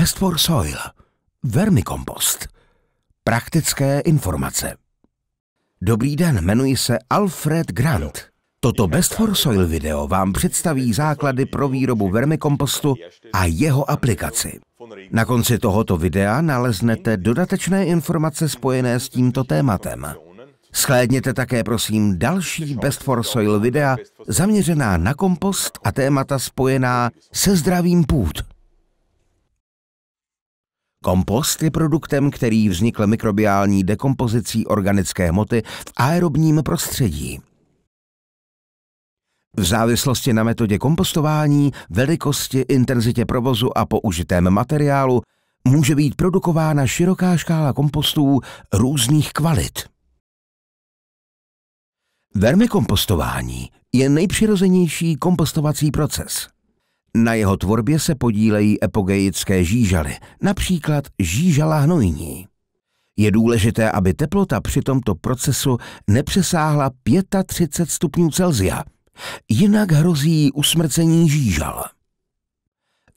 Best for Soil, Vermikompost. Praktické informace. Dobrý den, jmenuji se Alfred Grant. Toto Best for Soil video vám představí základy pro výrobu vermikompostu a jeho aplikaci. Na konci tohoto videa naleznete dodatečné informace spojené s tímto tématem. Schlédněte také prosím další Best for Soil videa zaměřená na kompost a témata spojená se zdravým půd. Kompost je produktem, který vznikl mikrobiální dekompozicí organické hmoty v aerobním prostředí. V závislosti na metodě kompostování, velikosti, intenzitě provozu a použitém materiálu může být produkována široká škála kompostů různých kvalit. Vermikompostování je nejpřirozenější kompostovací proces. Na jeho tvorbě se podílejí epogeické žížaly, například žížala hnojní. Je důležité, aby teplota při tomto procesu nepřesáhla 35 stupňů Celsia, jinak hrozí usmrcení žížal.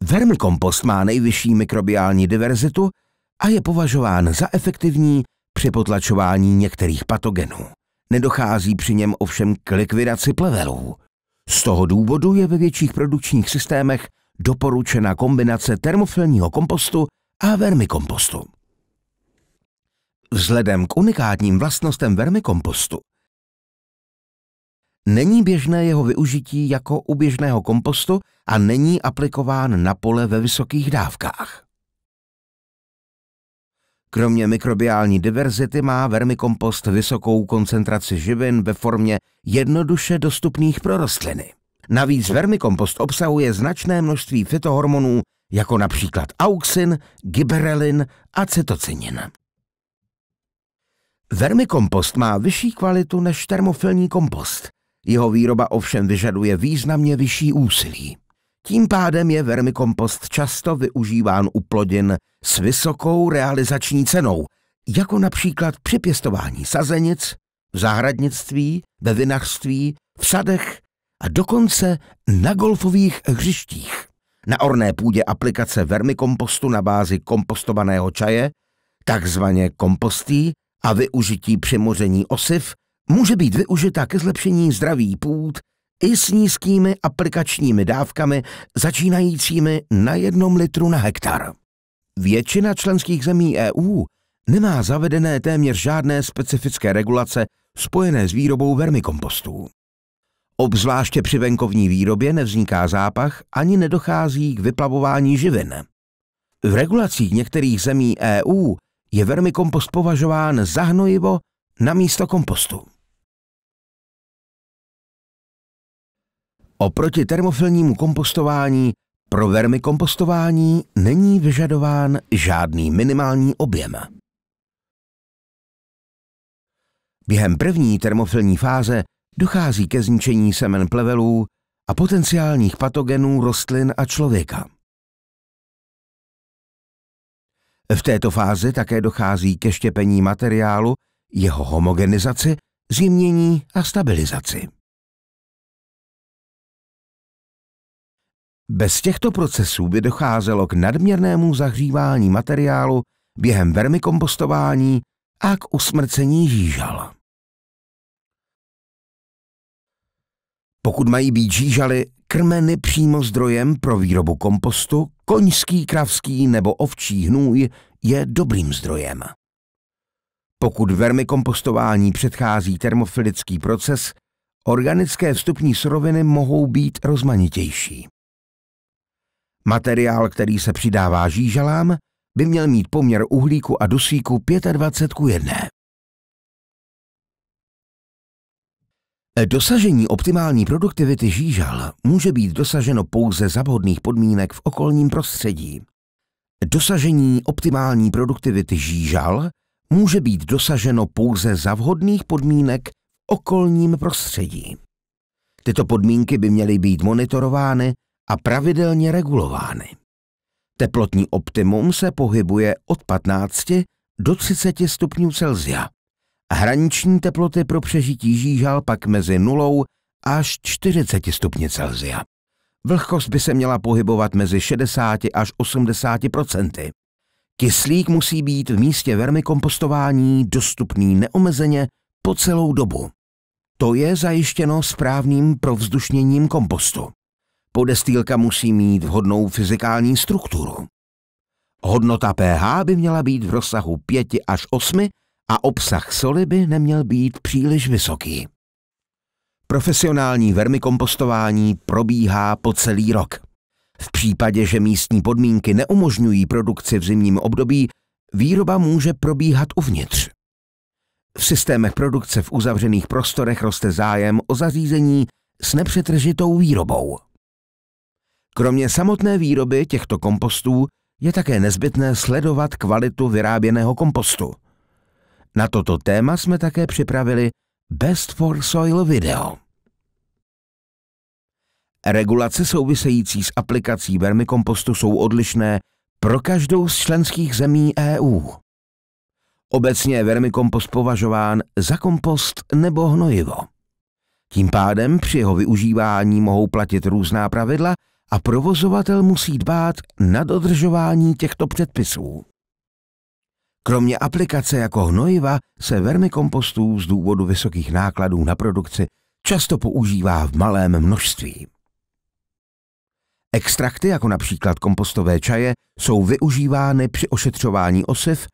Vermikompost má nejvyšší mikrobiální diverzitu a je považován za efektivní při potlačování některých patogenů. Nedochází při něm ovšem k likvidaci plevelů. Z toho důvodu je ve větších produkčních systémech doporučena kombinace termofilního kompostu a vermikompostu. Vzhledem k unikátním vlastnostem vermikompostu není běžné jeho využití jako u běžného kompostu a není aplikován na pole ve vysokých dávkách. Kromě mikrobiální diverzity má vermikompost vysokou koncentraci živin ve formě jednoduše dostupných pro rostliny. Navíc vermikompost obsahuje značné množství fitohormonů, jako například auxin, giberelin a cytocinin. Vermikompost má vyšší kvalitu než termofilní kompost. Jeho výroba ovšem vyžaduje významně vyšší úsilí. Tím pádem je vermikompost často využíván u plodin s vysokou realizační cenou, jako například při pěstování sazenic, v zahradnictví, ve vinařství, v sadech a dokonce na golfových hřištích. Na orné půdě aplikace vermikompostu na bázi kompostovaného čaje, takzvaně kompostí a využití přimoření osiv, může být využita ke zlepšení zdraví půd i s nízkými aplikačními dávkami začínajícími na jednom litru na hektar. Většina členských zemí EU nemá zavedené téměř žádné specifické regulace spojené s výrobou vermikompostů. Obzvláště při venkovní výrobě nevzniká zápach ani nedochází k vyplavování živin. V regulacích některých zemí EU je vermikompost považován za hnojivo na místo kompostu. Oproti termofilnímu kompostování pro vermi kompostování není vyžadován žádný minimální objem. Během první termofilní fáze dochází ke zničení semen plevelů a potenciálních patogenů rostlin a člověka. V této fázi také dochází ke štěpení materiálu, jeho homogenizaci, zjemnění a stabilizaci. Bez těchto procesů by docházelo k nadměrnému zahřívání materiálu během vermikompostování a k usmrcení žížal. Pokud mají být žížaly krmeny přímo zdrojem pro výrobu kompostu, koňský, kravský nebo ovčí hnůj je dobrým zdrojem. Pokud vermikompostování předchází termofilický proces, organické vstupní suroviny mohou být rozmanitější. Materiál, který se přidává žížalám, by měl mít poměr uhlíku a dusíku 25 k 1. Dosažení optimální produktivity žížal může být dosaženo pouze za vhodných podmínek v okolním prostředí. Dosažení optimální produktivity žížal může být dosaženo pouze za vhodných podmínek v okolním prostředí. Tyto podmínky by měly být monitorovány a pravidelně regulovány. Teplotní optimum se pohybuje od 15 do 30 stupňů Celsia. Hraniční teploty pro přežití žížal pak mezi 0 až 40 stupni Celsia. Vlhkost by se měla pohybovat mezi 60 až 80 procenty. Kyslík musí být v místě vermi kompostování dostupný neomezeně po celou dobu. To je zajištěno správným provzdušněním kompostu. Podestýlka musí mít vhodnou fyzikální strukturu. Hodnota pH by měla být v rozsahu 5 až 8 a obsah soli by neměl být příliš vysoký. Profesionální vermikompostování probíhá po celý rok. V případě, že místní podmínky neumožňují produkci v zimním období, výroba může probíhat uvnitř. V systémech produkce v uzavřených prostorech roste zájem o zařízení s nepřetržitou výrobou. Kromě samotné výroby těchto kompostů je také nezbytné sledovat kvalitu vyráběného kompostu. Na toto téma jsme také připravili Best for Soil video. Regulace související s aplikací vermikompostu jsou odlišné pro každou z členských zemí EU. Obecně je vermikompost považován za kompost nebo hnojivo. Tím pádem při jeho využívání mohou platit různá pravidla, a provozovatel musí dbát na dodržování těchto předpisů. Kromě aplikace jako hnojiva se vermikompostů z důvodu vysokých nákladů na produkci často používá v malém množství. Extrakty, jako například kompostové čaje, jsou využívány při ošetřování osiv,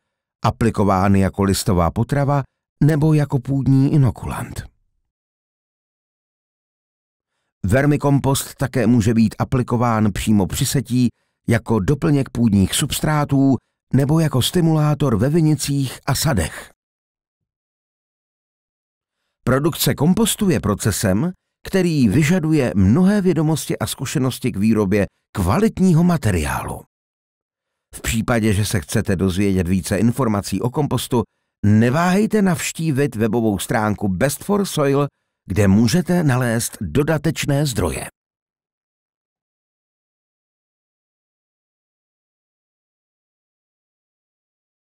aplikovány jako listová potrava nebo jako půdní inokulant. Vermikompost také může být aplikován přímo při setí jako doplněk půdních substrátů nebo jako stimulátor ve vinicích a sadech. Produkce kompostu je procesem, který vyžaduje mnohé vědomosti a zkušenosti k výrobě kvalitního materiálu. V případě, že se chcete dozvědět více informací o kompostu, neváhejte navštívit webovou stránku Soil kde můžete nalézt dodatečné zdroje.